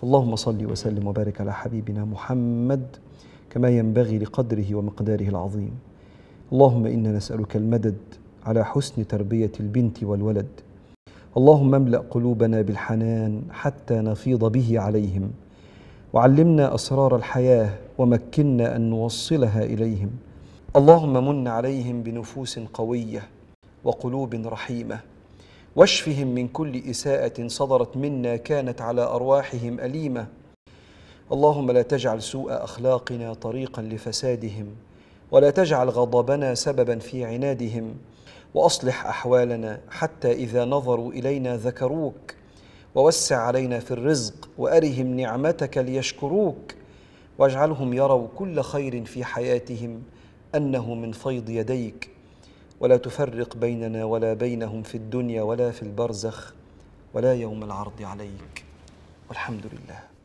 فاللهم صل وسلم وبارك على حبيبنا محمد كما ينبغي لقدره ومقداره العظيم اللهم انا نسالك المدد على حسن تربيه البنت والولد اللهم املا قلوبنا بالحنان حتى نفيض به عليهم وعلمنا اسرار الحياه ومكنا ان نوصلها اليهم اللهم من عليهم بنفوس قويه وقلوب رحيمه واشفهم من كل إساءة صدرت منا كانت على أرواحهم أليمة اللهم لا تجعل سوء أخلاقنا طريقا لفسادهم ولا تجعل غضبنا سببا في عنادهم واصلح احوالنا حتى اذا نظروا الينا ذكروك ووسع علينا في الرزق وارهم نعمتك ليشكروك واجعلهم يروا كل خير في حياتهم انه من فيض يديك ولا تفرق بيننا ولا بينهم في الدنيا ولا في البرزخ ولا يوم العرض عليك والحمد لله